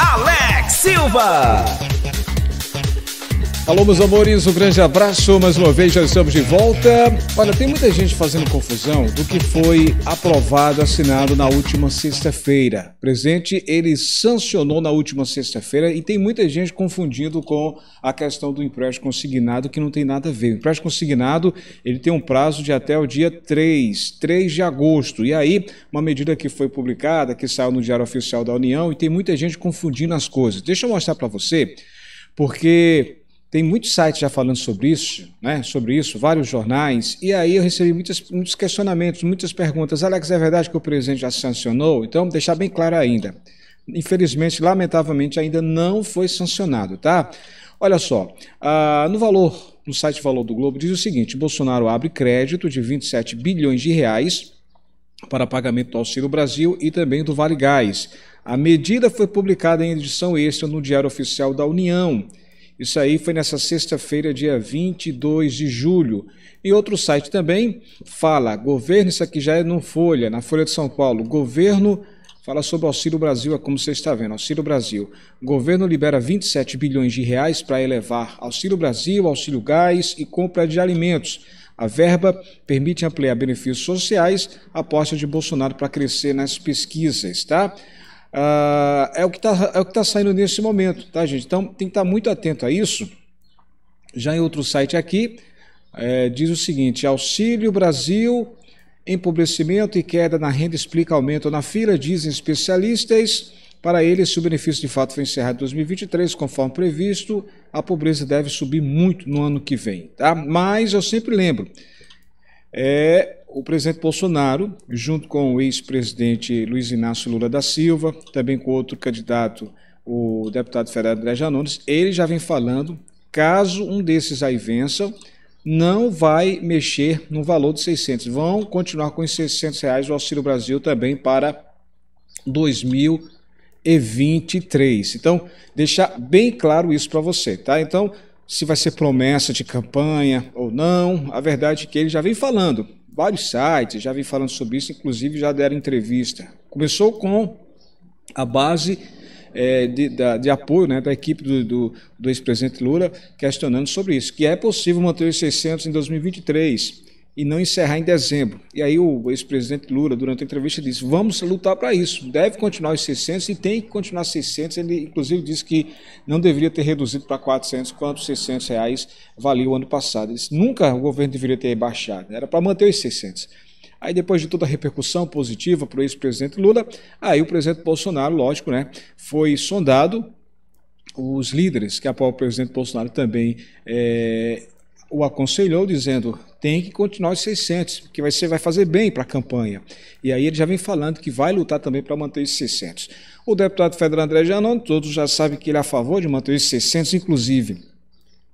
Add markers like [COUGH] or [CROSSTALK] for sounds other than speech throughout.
Alex Silva. Alô, meus amores, um grande abraço. Mais uma vez, já estamos de volta. Olha, tem muita gente fazendo confusão do que foi aprovado, assinado na última sexta-feira. O presidente, ele sancionou na última sexta-feira e tem muita gente confundindo com a questão do empréstimo consignado, que não tem nada a ver. O empréstimo consignado, ele tem um prazo de até o dia 3, 3 de agosto. E aí, uma medida que foi publicada, que saiu no Diário Oficial da União, e tem muita gente confundindo as coisas. Deixa eu mostrar para você, porque tem muitos sites já falando sobre isso, né? Sobre isso, vários jornais. E aí eu recebi muitas, muitos questionamentos, muitas perguntas. Alex, é verdade que o presidente já sancionou? Então, deixar bem claro ainda. Infelizmente, lamentavelmente, ainda não foi sancionado, tá? Olha só, ah, no valor, no site Valor do Globo, diz o seguinte: Bolsonaro abre crédito de 27 bilhões de reais para pagamento do Auxílio Brasil e também do Vale Gás. A medida foi publicada em edição extra no Diário Oficial da União. Isso aí foi nessa sexta-feira, dia 22 de julho. E outro site também fala, governo, isso aqui já é no Folha, na Folha de São Paulo, governo fala sobre Auxílio Brasil, é como você está vendo, Auxílio Brasil. governo libera 27 bilhões de reais para elevar Auxílio Brasil, Auxílio Gás e compra de alimentos. A verba permite ampliar benefícios sociais, aposta de Bolsonaro para crescer nas pesquisas, tá? Ah, é o que está é tá saindo nesse momento, tá, gente? Então tem que estar tá muito atento a isso. Já em outro site aqui, é, diz o seguinte: Auxílio Brasil, empobrecimento e queda na renda explica aumento na fila, dizem especialistas. Para eles, se o benefício de fato foi encerrado em 2023, conforme previsto, a pobreza deve subir muito no ano que vem. Tá? Mas eu sempre lembro: é, o presidente Bolsonaro, junto com o ex-presidente Luiz Inácio Lula da Silva, também com outro candidato, o deputado federal André Janones, ele já vem falando, caso um desses aí vença, não vai mexer no valor de 600. Vão continuar com os 600 reais o Auxílio Brasil também para 2023. Então, deixar bem claro isso para você, tá? Então, se vai ser promessa de campanha ou não, a verdade é que ele já vem falando vários sites já vem falando sobre isso, inclusive já deram entrevista. Começou com a base é, de, da, de, apoio né, da equipe do, do, do ex-presidente Lula questionando sobre isso, que é possível manter os 600 em 2023 e não encerrar em dezembro. E aí o ex-presidente Lula, durante a entrevista, disse: vamos lutar para isso. Deve continuar os 600 e tem que continuar 600. Ele, inclusive, disse que não deveria ter reduzido para 400 quanto 600 reais valia o ano passado. Ele disse, nunca o governo deveria ter baixado. Era para manter os 600. Aí depois de toda a repercussão positiva para o ex-presidente Lula, aí o presidente Bolsonaro, lógico, né, foi sondado os líderes que apoiam o presidente Bolsonaro também é, o aconselhou dizendo: tem que continuar os 600, porque vai, ser, vai fazer bem para a campanha. E aí ele já vem falando que vai lutar também para manter os 600. O deputado federal André Janon, todos já sabem que ele é a favor de manter os 600, inclusive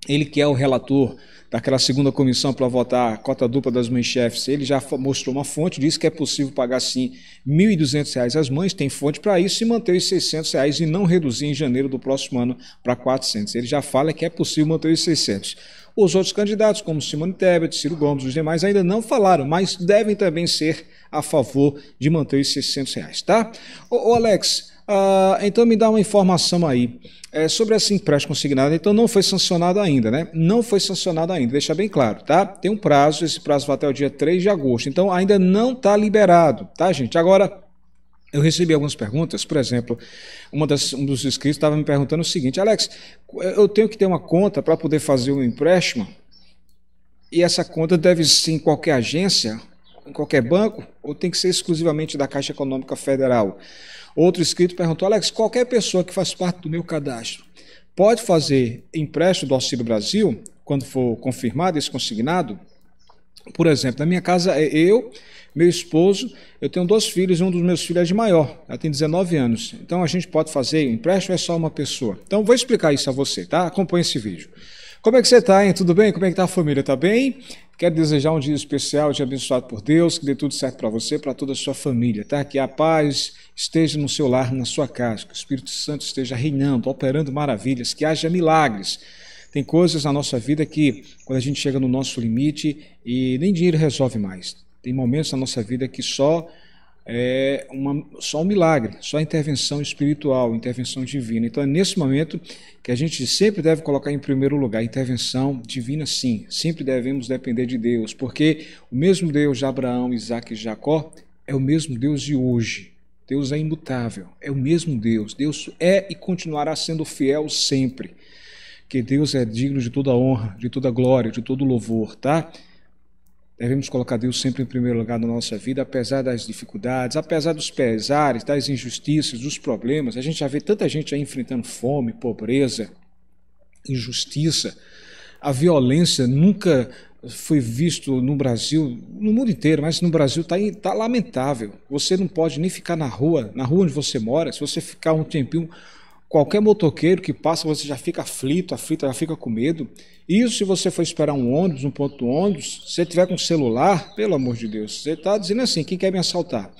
ele que é o relator daquela segunda comissão para votar a cota dupla das mães chefes, ele já mostrou uma fonte, disse que é possível pagar sim R$ 1.200 às mães, tem fonte para isso, e manter os R$ 600 reais e não reduzir em janeiro do próximo ano para R$ 400. Ele já fala que é possível manter os R$ 600. Os outros candidatos, como Simone Tebet, Ciro Gomes, os demais, ainda não falaram, mas devem também ser a favor de manter os R$ 600 reais, tá? Ô, ô Alex, ah, então me dá uma informação aí é, sobre esse empréstimo consignado. Então não foi sancionado ainda, né? Não foi sancionado ainda, deixa bem claro, tá? Tem um prazo, esse prazo vai até o dia 3 de agosto. Então ainda não está liberado, tá, gente? Agora, eu recebi algumas perguntas, por exemplo, das, um dos inscritos estava me perguntando o seguinte: Alex, eu tenho que ter uma conta para poder fazer um empréstimo? E essa conta deve ser em qualquer agência, em qualquer banco, ou tem que ser exclusivamente da Caixa Econômica Federal? Outro inscrito perguntou: Alex, qualquer pessoa que faz parte do meu cadastro pode fazer empréstimo do Auxílio Brasil, quando for confirmado esse consignado? Por exemplo, na minha casa é eu, meu esposo, eu tenho dois filhos, um dos meus filhos é de maior, ela tem 19 anos. Então a gente pode fazer empréstimo, é só uma pessoa. Então vou explicar isso a você, tá? Acompanhe esse vídeo. Como é que você está, hein? Tudo bem? Como é que está a família? Está bem? Quero desejar um dia especial, um dia abençoado por Deus, que dê tudo certo para você, para toda a sua família, tá? Que a paz esteja no seu lar, na sua casa, que o Espírito Santo esteja reinando, operando maravilhas, que haja milagres. Tem coisas na nossa vida que, quando a gente chega no nosso limite, e nem dinheiro resolve mais. Tem momentos na nossa vida que só é uma, só um milagre, só intervenção espiritual, intervenção divina. Então é nesse momento que a gente sempre deve colocar em primeiro lugar intervenção divina, sim. Sempre devemos depender de Deus, porque o mesmo Deus de Abraão, Isaac e Jacó é o mesmo Deus de hoje. Deus é imutável, é o mesmo Deus. Deus é e continuará sendo fiel sempre. Que Deus é digno de toda honra, de toda glória, de todo louvor, tá? Devemos colocar Deus sempre em primeiro lugar na nossa vida, apesar das dificuldades, apesar dos pesares, das injustiças, dos problemas. A gente já vê tanta gente aí enfrentando fome, pobreza, injustiça. A violência nunca foi visto no Brasil, no mundo inteiro, mas no Brasil está tá lamentável. Você não pode nem ficar na rua, na rua onde você mora, se você ficar um tempinho Qualquer motoqueiro que passa, você já fica aflito, aflito, já fica com medo. Isso se você for esperar um ônibus, um ponto ônibus, se você tiver com celular, pelo amor de Deus, você está dizendo assim, quem quer me assaltar?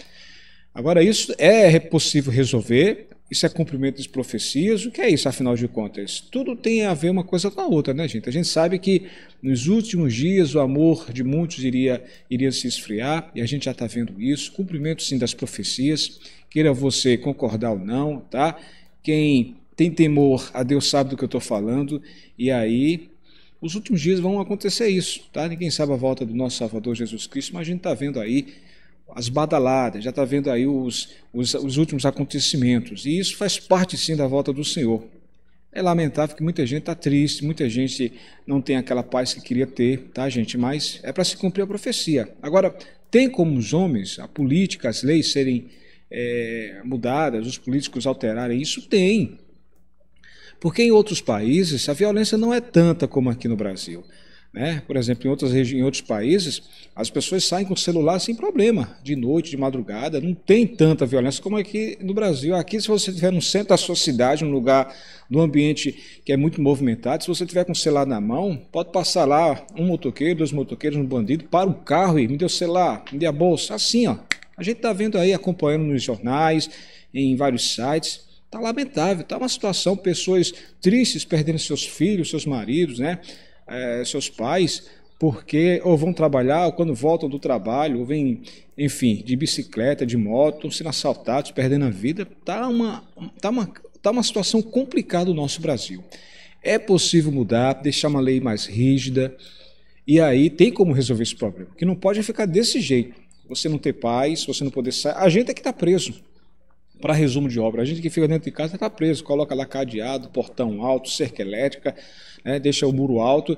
Agora, isso é possível resolver, isso é cumprimento das profecias, o que é isso, afinal de contas? Tudo tem a ver uma coisa com a outra, né, gente? A gente sabe que nos últimos dias o amor de muitos iria, iria se esfriar, e a gente já está vendo isso, cumprimento sim das profecias, queira você concordar ou não, tá? quem tem temor a Deus sabe do que eu estou falando, e aí os últimos dias vão acontecer isso, tá? Ninguém sabe a volta do nosso Salvador Jesus Cristo, mas a gente está vendo aí as badaladas, já está vendo aí os, os, os, últimos acontecimentos, e isso faz parte sim da volta do Senhor. É lamentável que muita gente está triste, muita gente não tem aquela paz que queria ter, tá, gente? Mas é para se cumprir a profecia. Agora, tem como os homens, a política, as leis serem é, mudadas, os políticos alterarem isso? Tem. Porque em outros países a violência não é tanta como aqui no Brasil. Né? Por exemplo, em, outras em outros países, as pessoas saem com o celular sem problema, de noite, de madrugada, não tem tanta violência como aqui no Brasil. Aqui, se você estiver no centro da sua cidade, num lugar, num ambiente que é muito movimentado, se você tiver com o celular na mão, pode passar lá um motoqueiro, dois motoqueiros, um bandido, para o carro e me deu o celular, me deu a bolsa, assim, ó. A gente está vendo aí, acompanhando nos jornais, em vários sites. Está lamentável, está uma situação, pessoas tristes perdendo seus filhos, seus maridos, né? É, seus pais, porque ou vão trabalhar, ou quando voltam do trabalho, ou vêm, enfim, de bicicleta, de moto, sendo assaltados, perdendo a vida. Está uma, tá uma, tá uma situação complicada o nosso Brasil. É possível mudar, deixar uma lei mais rígida, e aí tem como resolver esse problema, que não pode ficar desse jeito você não ter paz, você não poder sair. A gente é que está preso. Para resumo de obra, a gente que fica dentro de casa está preso, coloca lá cadeado, portão alto, cerca elétrica, né, deixa o muro alto.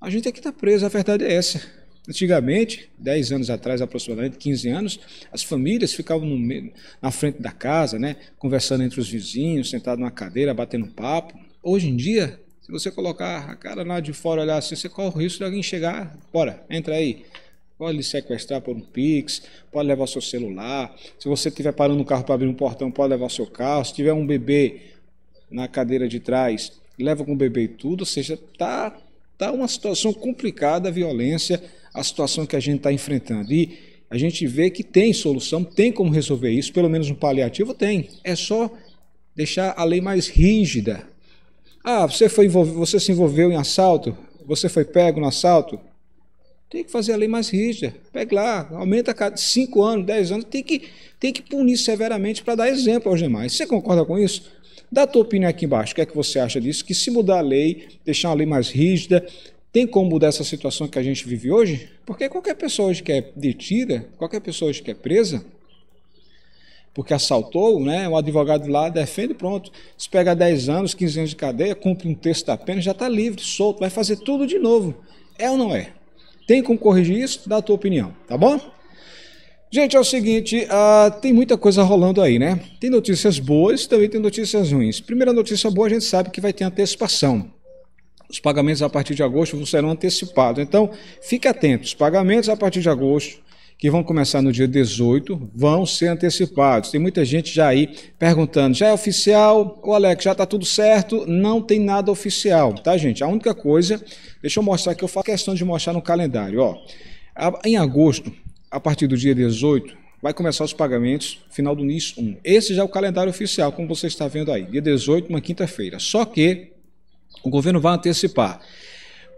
A gente é que está preso, a verdade é essa. Antigamente, 10 anos atrás, aproximadamente 15 anos, as famílias ficavam no, na frente da casa, né, conversando entre os vizinhos, sentado numa cadeira, batendo papo. Hoje em dia, se você colocar a cara lá de fora olhar assim, você corre o risco de alguém chegar, bora, entra aí pode lhe sequestrar por um Pix, pode levar seu celular. Se você estiver parando um carro para abrir um portão, pode levar seu carro. Se tiver um bebê na cadeira de trás, leva com o bebê e tudo. Ou seja, tá, tá uma situação complicada, a violência, a situação que a gente está enfrentando. E a gente vê que tem solução, tem como resolver isso, pelo menos um paliativo tem. É só deixar a lei mais rígida. Ah, você, foi você se envolveu em assalto? Você foi pego no assalto? Tem que fazer a lei mais rígida. Pega lá, aumenta a cada 5 anos, 10 anos. Tem que, tem que punir severamente para dar exemplo aos demais. Você concorda com isso? Dá a tua opinião aqui embaixo. O que é que você acha disso? Que se mudar a lei, deixar uma lei mais rígida, tem como mudar essa situação que a gente vive hoje? Porque qualquer pessoa hoje que é detida, qualquer pessoa hoje que é presa, porque assaltou, né? O advogado lá defende, pronto. Se pega 10 anos, 15 anos de cadeia, cumpre um terço da pena, já está livre, solto, vai fazer tudo de novo. É ou não é? Tem como corrigir isso? Dá a tua opinião, tá bom? Gente, é o seguinte, uh, tem muita coisa rolando aí, né? Tem notícias boas, também tem notícias ruins. Primeira notícia boa, a gente sabe que vai ter antecipação. Os pagamentos a partir de agosto serão antecipados. Então, fique atento, os pagamentos a partir de agosto que vão começar no dia 18, vão ser antecipados. Tem muita gente já aí perguntando: já é oficial? O Alex, já está tudo certo? Não tem nada oficial, tá, gente? A única coisa, deixa eu mostrar que eu faço questão de mostrar no calendário. Ó, em agosto, a partir do dia 18, vai começar os pagamentos final do NIS 1. Esse já é o calendário oficial, como você está vendo aí, dia 18, uma quinta-feira. Só que o governo vai antecipar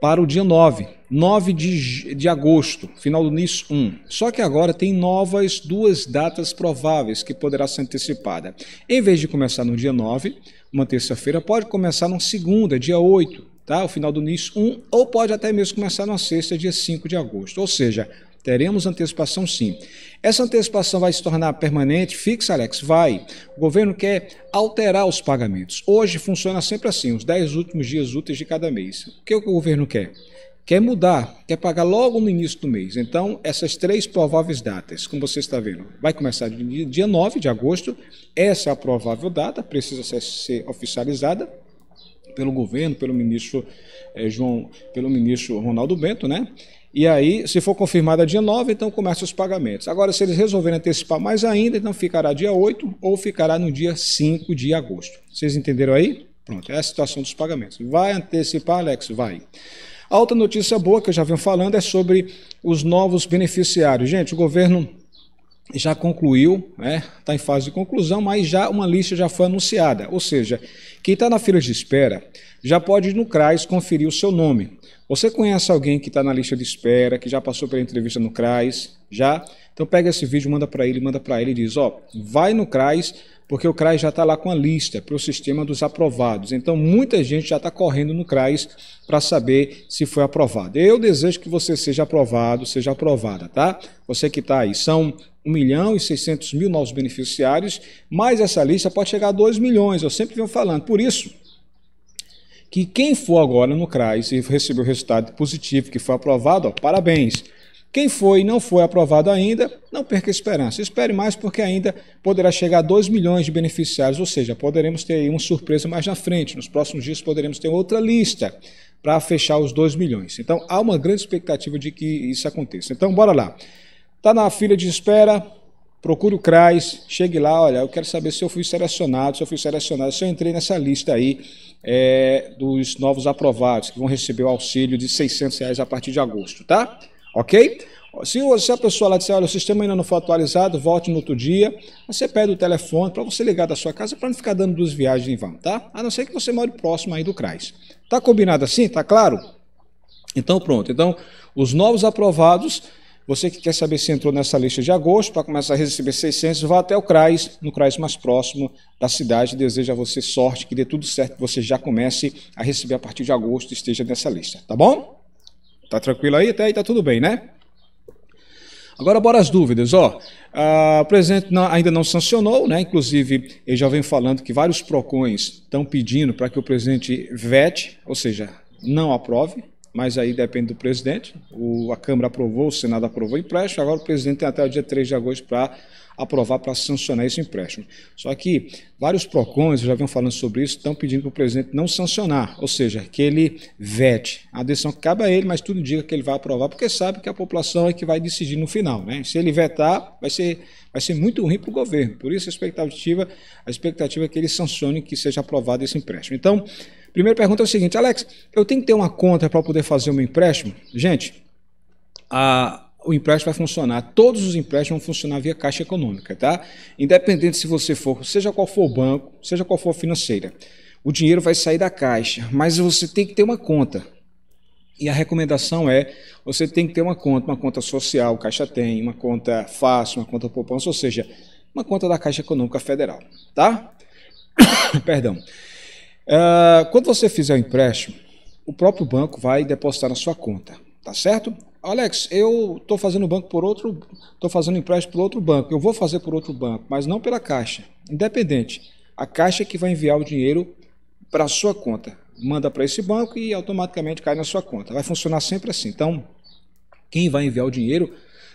para o dia 9 9 de, de agosto, final do NIS 1. Só que agora tem novas duas datas prováveis que poderá ser antecipada. Em vez de começar no dia 9, uma terça-feira, pode começar na segunda, dia 8, tá? o final do NIS 1, ou pode até mesmo começar na sexta, dia 5 de agosto. Ou seja, Teremos antecipação sim. Essa antecipação vai se tornar permanente, fixa, Alex? Vai. O governo quer alterar os pagamentos. Hoje funciona sempre assim, os 10 últimos dias úteis de cada mês. O que, é o, que o governo quer? quer mudar, quer pagar logo no início do mês. Então, essas três prováveis datas, como você está vendo, vai começar dia 9 de agosto, essa é a provável data, precisa ser oficializada pelo governo, pelo ministro eh, João, pelo ministro Ronaldo Bento, né? E aí, se for confirmada dia 9, então começam os pagamentos. Agora, se eles resolverem antecipar mais ainda, então ficará dia 8 ou ficará no dia 5 de agosto. Vocês entenderam aí? Pronto, é a situação dos pagamentos. Vai antecipar, Alex? Vai. A outra notícia boa que eu já venho falando é sobre os novos beneficiários. Gente, o governo já concluiu, está né? Tá em fase de conclusão, mas já uma lista já foi anunciada. Ou seja, quem está na fila de espera já pode ir no CRAS conferir o seu nome. Você conhece alguém que está na lista de espera, que já passou pela entrevista no CRAS? Já? Então pega esse vídeo, manda para ele, manda para ele e diz, ó, vai no CRAS, porque o CRAS já está lá com a lista para o sistema dos aprovados. Então, muita gente já está correndo no CRAS para saber se foi aprovado. Eu desejo que você seja aprovado, seja aprovada, tá? Você que está aí, são 1 milhão e 600 mil novos beneficiários, mas essa lista pode chegar a 2 milhões, eu sempre venho falando. Por isso, que quem for agora no CRAS e receber o resultado positivo, que foi aprovado, ó, parabéns. Quem foi e não foi aprovado ainda, não perca esperança. Espere mais, porque ainda poderá chegar a 2 milhões de beneficiários, ou seja, poderemos ter aí uma surpresa mais na frente. Nos próximos dias poderemos ter outra lista para fechar os 2 milhões. Então, há uma grande expectativa de que isso aconteça. Então, bora lá. Está na fila de espera, procure o CRAS, chegue lá, olha, eu quero saber se eu fui selecionado, se eu fui selecionado, se eu entrei nessa lista aí é, dos novos aprovados, que vão receber o auxílio de 600 reais a partir de agosto, tá? Ok? Se, se a pessoa lá disser, olha, o sistema ainda não foi atualizado, volte no outro dia, você pede o telefone para você ligar da sua casa para não ficar dando duas viagens em vão, tá? A não ser que você more próximo aí do CRAS. Tá combinado assim? Tá claro? Então pronto. Então, os novos aprovados, você que quer saber se entrou nessa lista de agosto para começar a receber 600, vá até o CRAS, no CRAS mais próximo da cidade. Desejo a você sorte, que dê tudo certo, que você já comece a receber a partir de agosto e esteja nessa lista, tá bom? Tá tranquilo aí? Até aí tá tudo bem, né? Agora bora as dúvidas, ó. Ah, o presidente ainda não sancionou, né? Inclusive, ele já vem falando que vários PROCONs estão pedindo para que o presidente vete, ou seja, não aprove, mas aí depende do presidente. O, a Câmara aprovou, o Senado aprovou o empréstimo, agora o presidente tem até o dia 3 de agosto para aprovar, para sancionar esse empréstimo. Só que vários PROCONs já vinham falando sobre isso, estão pedindo para o presidente não sancionar, ou seja, que ele vete. A decisão cabe a ele, mas tudo indica que ele vai aprovar, porque sabe que a população é que vai decidir no final. Né? Se ele vetar, vai ser, vai ser muito ruim para o governo. Por isso a expectativa, a expectativa é que ele sancione que seja aprovado esse empréstimo. Então, Primeira pergunta é o seguinte, Alex, eu tenho que ter uma conta para poder fazer o meu empréstimo? Gente, a, o empréstimo vai funcionar, todos os empréstimos vão funcionar via Caixa Econômica, tá? Independente se você for, seja qual for o banco, seja qual for a financeira, o dinheiro vai sair da Caixa, mas você tem que ter uma conta. E a recomendação é, você tem que ter uma conta, uma conta social, Caixa tem, uma conta fácil, uma conta poupança, ou seja, uma conta da Caixa Econômica Federal, tá? [COUGHS] Perdão. Ah, quando você fizer o empréstimo, o próprio banco vai depositar na sua conta, tá certo? Alex, eu estou fazendo banco por outro, estou fazendo empréstimo por outro banco. Eu vou fazer por outro banco, mas não pela Caixa. Independente, a Caixa é que vai enviar o dinheiro para a sua conta, manda para esse banco e automaticamente cai na sua conta. Vai funcionar sempre assim. Então, quem vai enviar o dinheiro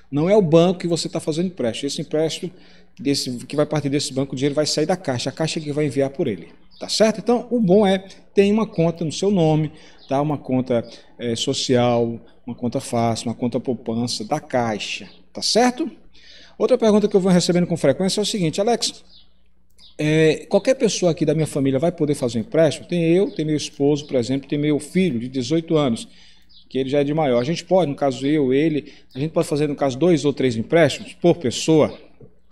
não é o banco que você está fazendo empréstimo. Esse empréstimo desse, que vai partir desse banco, o dinheiro vai sair da Caixa. A Caixa é que vai enviar por ele. Tá certo? Então, o bom é ter uma conta no seu nome, tá? uma conta é, social, uma conta fácil, uma conta poupança, da Caixa. Tá certo? Outra pergunta que eu vou recebendo com frequência é o seguinte, Alex, é, qualquer pessoa aqui da minha família vai poder fazer um empréstimo? Tem eu, tem meu esposo, por exemplo, tem meu filho de 18 anos, que ele já é de maior. A gente pode, no caso eu, ele, a gente pode fazer, no caso, dois ou três empréstimos por pessoa?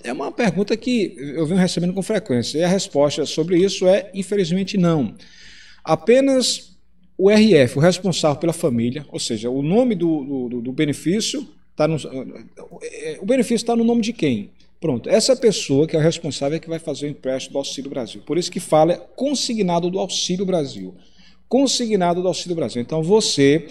É uma pergunta que eu venho recebendo com frequência. E a resposta sobre isso é, infelizmente, não. Apenas o RF, o responsável pela família, ou seja, o nome do, do, do benefício, está no, eh, o benefício está no nome de quem? Pronto, essa é pessoa que é o responsável é que vai fazer o empréstimo do Auxílio Brasil. Por isso que fala é consignado do Auxílio Brasil. Consignado do Auxílio Brasil. Então você,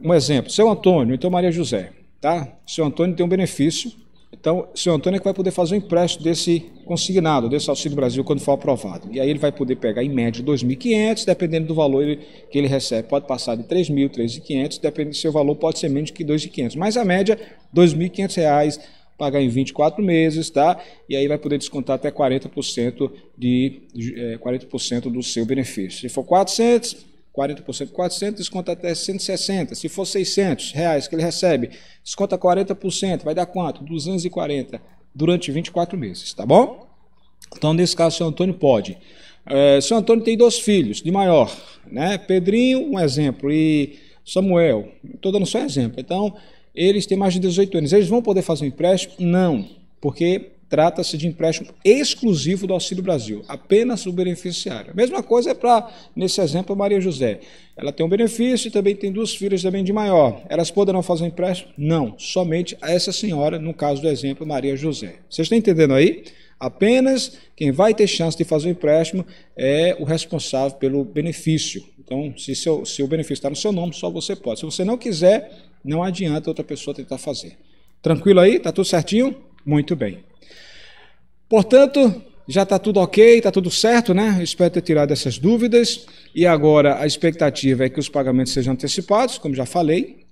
um exemplo, seu Antônio, então Maria José, tá? Seu Antônio tem um benefício então, o senhor Antônio é que vai poder fazer o um empréstimo desse consignado, desse Auxílio Brasil, quando for aprovado. E aí ele vai poder pegar, em média, 2.500, dependendo do valor que ele recebe. Pode passar de 3.000, 3.500, dependendo do seu valor, pode ser menos que 2.500. Mas a média, R$ reais, pagar em 24 meses, tá? E aí vai poder descontar até 40%, de, é, 40 do seu benefício. Se for 400, 40%, 400, desconta até 160. Se for 600 reais que ele recebe, desconta 40%, vai dar quanto? 240 durante 24 meses, tá bom? Então, nesse caso, o senhor Antônio pode. É, senhor Antônio tem dois filhos, de maior, né? Pedrinho, um exemplo, e Samuel. Estou dando só exemplo. Então, eles têm mais de 18 anos. Eles vão poder fazer um empréstimo? Não, porque trata-se de empréstimo exclusivo do Auxílio Brasil, apenas o beneficiário. A mesma coisa é para, nesse exemplo, a Maria José. Ela tem um benefício e também tem duas filhas também de maior. Elas poderão fazer empréstimo? Não, somente a essa senhora, no caso do exemplo, Maria José. Vocês estão entendendo aí? Apenas quem vai ter chance de fazer o empréstimo é o responsável pelo benefício. Então, se, seu, se o benefício está no seu nome, só você pode. Se você não quiser, não adianta outra pessoa tentar fazer. Tranquilo aí? Tá tudo certinho? Muito bem. Portanto, já está tudo ok, está tudo certo, né? espero ter tirado essas dúvidas. E agora a expectativa é que os pagamentos sejam antecipados, como já falei.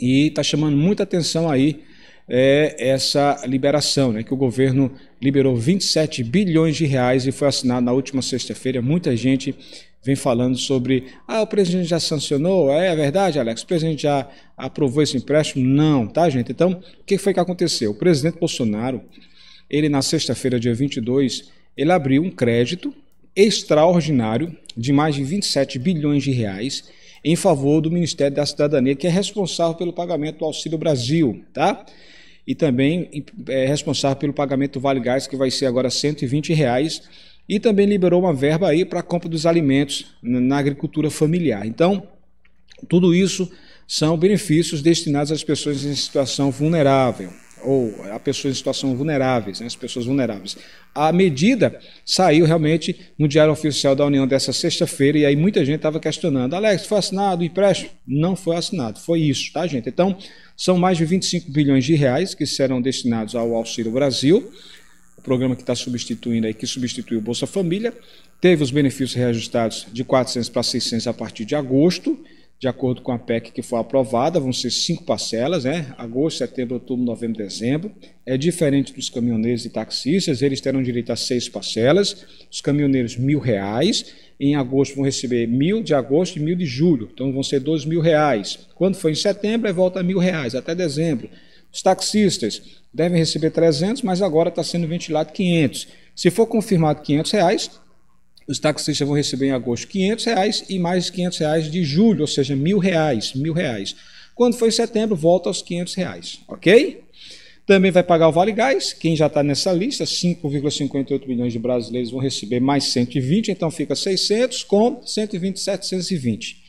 E está chamando muita atenção aí é, essa liberação, né? Que o governo liberou 27 bilhões de reais e foi assinado na última sexta-feira. Muita gente vem falando sobre ah, o presidente já sancionou, é, é, verdade, Alex, o presidente já aprovou esse empréstimo? Não, tá, gente? Então, o que foi que aconteceu? O presidente Bolsonaro, ele na sexta-feira, dia 22, ele abriu um crédito extraordinário de mais de 27 bilhões de reais em favor do Ministério da Cidadania, que é responsável pelo pagamento do Auxílio Brasil, tá? E também é responsável pelo pagamento do Vale Gás, que vai ser agora 120 reais e também liberou uma verba aí para a compra dos alimentos na agricultura familiar. Então, tudo isso são benefícios destinados às pessoas em situação vulnerável ou a pessoas em situação vulneráveis, né, as pessoas vulneráveis. A medida saiu realmente no Diário Oficial da União dessa sexta-feira e aí muita gente estava questionando: Alex, foi assinado o empréstimo? Não foi assinado, foi isso, tá, gente? Então, são mais de 25 bilhões de reais que serão destinados ao Auxílio Brasil programa que está substituindo aí, que substituiu o Bolsa Família, teve os benefícios reajustados de 400 para 600 a partir de agosto, de acordo com a PEC que foi aprovada, vão ser cinco parcelas, né? Agosto, setembro, outubro, novembro, dezembro. É diferente dos caminhoneiros e taxistas, eles terão direito a seis parcelas. Os caminhoneiros, mil reais. Em agosto vão receber mil de agosto e mil de julho, então vão ser dois mil reais. Quando for em setembro, volta a mil reais, até dezembro. Os taxistas devem receber 300, mas agora está sendo ventilado 500. Se for confirmado 500 reais, os taxistas vão receber em agosto 500 reais e mais 500 reais de julho, ou seja, mil reais, mil reais. Quando for em setembro, volta aos 500 reais, ok? Também vai pagar o Vale Gás, quem já está nessa lista, 5,58 milhões de brasileiros vão receber mais 120, então fica 600 com 120, 720.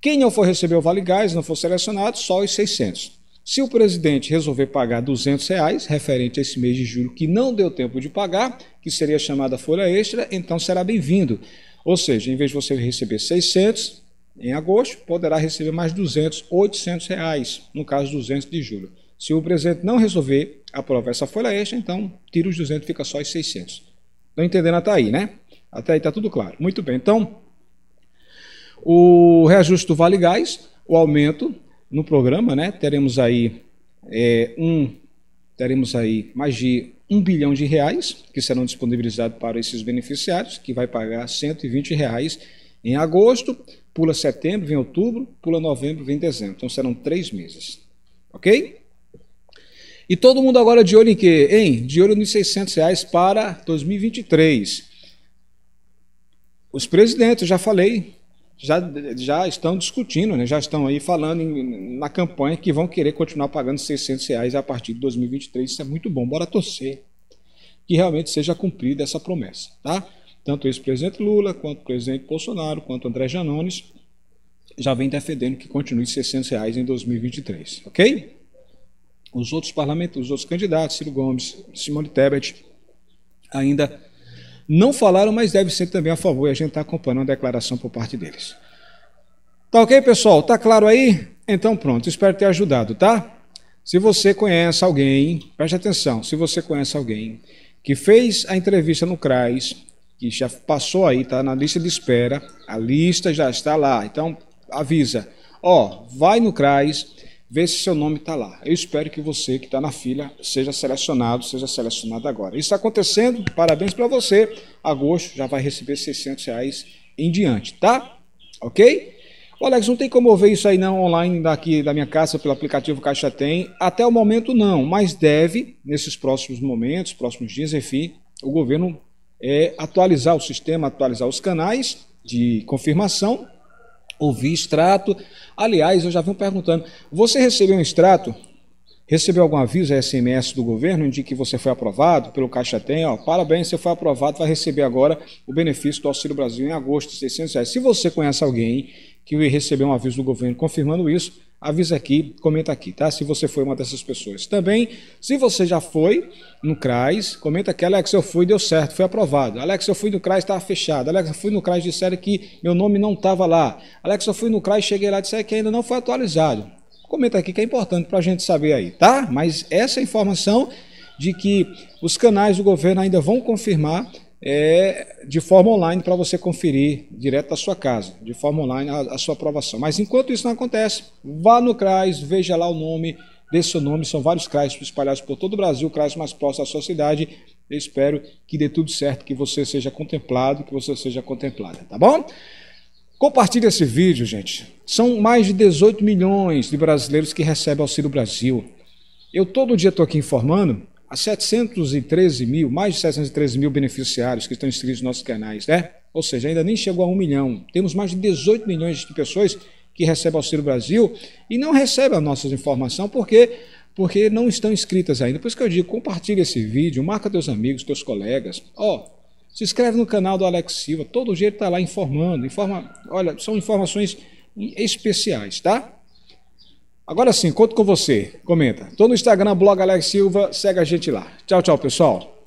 Quem não for receber o Vale Gás, não for selecionado, só os 600. Se o presidente resolver pagar 200 reais, referente a esse mês de julho que não deu tempo de pagar, que seria chamada folha extra, então será bem-vindo. Ou seja, em vez de você receber 600 em agosto, poderá receber mais 200, 800 reais, no caso 200 de julho. Se o presidente não resolver aprovar essa folha extra, então tira os 200 fica só os 600. Estão entendendo até aí, né? Até aí está tudo claro. Muito bem, então, o reajuste do Vale Gás, o aumento no programa, né? Teremos aí é, um, teremos aí mais de um bilhão de reais que serão disponibilizados para esses beneficiários, que vai pagar 120 reais em agosto, pula setembro, vem outubro, pula novembro, vem dezembro. Então serão três meses, ok? E todo mundo agora de olho em quê? Hein? De olho nos 600 reais para 2023. Os presidentes, já falei, já, já estão discutindo, né? já estão aí falando em, na campanha que vão querer continuar pagando 600 reais a partir de 2023. Isso é muito bom. Bora torcer que realmente seja cumprida essa promessa. Tá? Tanto o ex-presidente Lula, quanto o presidente Bolsonaro, quanto o André Janones já vem defendendo que continue 600 reais em 2023. Ok? Os outros parlamentos, os outros candidatos, Ciro Gomes, Simone Tebet, ainda não falaram, mas deve ser também a favor, e a gente está acompanhando a declaração por parte deles. Tá ok, pessoal? Tá claro aí? Então pronto, espero ter ajudado, tá? Se você conhece alguém, preste atenção, se você conhece alguém que fez a entrevista no CRAS, que já passou aí, tá na lista de espera, a lista já está lá, então avisa. Ó, vai no CRAS, Vê se seu nome está lá. Eu espero que você que está na fila seja selecionado, seja selecionado agora. Isso está acontecendo, parabéns para você. Agosto já vai receber 600 reais em diante, tá? Ok? O Alex, não tem como ver isso aí não online daqui da minha casa, pelo aplicativo Caixa Tem. Até o momento não, mas deve, nesses próximos momentos, próximos dias, enfim, o governo é, atualizar o sistema, atualizar os canais de confirmação Ouvi extrato. Aliás, eu já vim perguntando: você recebeu um extrato? Recebeu algum aviso SMS do governo de que você foi aprovado pelo Caixa Tem? Ó, parabéns, você foi aprovado, vai receber agora o benefício do Auxílio Brasil em agosto, 600 reais. Se você conhece alguém que recebeu um aviso do governo confirmando isso, avisa aqui, comenta aqui, tá? Se você foi uma dessas pessoas. Também, se você já foi no CRAS, comenta aqui, Alex, eu fui, deu certo, foi aprovado. Alex, eu fui no CRAS, estava fechado. Alex, eu fui no CRAS, disseram que meu nome não estava lá. Alex, eu fui no CRAS, cheguei lá, disseram que ainda não foi atualizado. Comenta aqui que é importante para a gente saber aí, tá? Mas essa é informação de que os canais do governo ainda vão confirmar é, de forma online para você conferir direto da sua casa, de forma online a, a, sua aprovação. Mas enquanto isso não acontece, vá no CRAS, veja lá o nome desse seu nome, são vários CRAS espalhados por todo o Brasil, CRAS mais próximo à sua cidade. Eu espero que dê tudo certo, que você seja contemplado, que você seja contemplada, tá bom? Compartilhe esse vídeo, gente. São mais de 18 milhões de brasileiros que recebem Auxílio Brasil. Eu todo dia estou aqui informando a 713 mil, mais de 713 mil beneficiários que estão inscritos nos nossos canais, né? Ou seja, ainda nem chegou a um milhão. Temos mais de 18 milhões de pessoas que recebem Auxílio Brasil e não recebem a nossa informação porque porque não estão inscritas ainda. Por isso que eu digo, compartilha esse vídeo, marca teus amigos, teus colegas. Ó, oh, se inscreve no canal do Alex Silva, todo dia está lá informando, informa, olha, são informações especiais, tá? Agora sim, conto com você. Comenta. Estou no Instagram, blog Alex Silva. Segue a gente lá. Tchau, tchau, pessoal.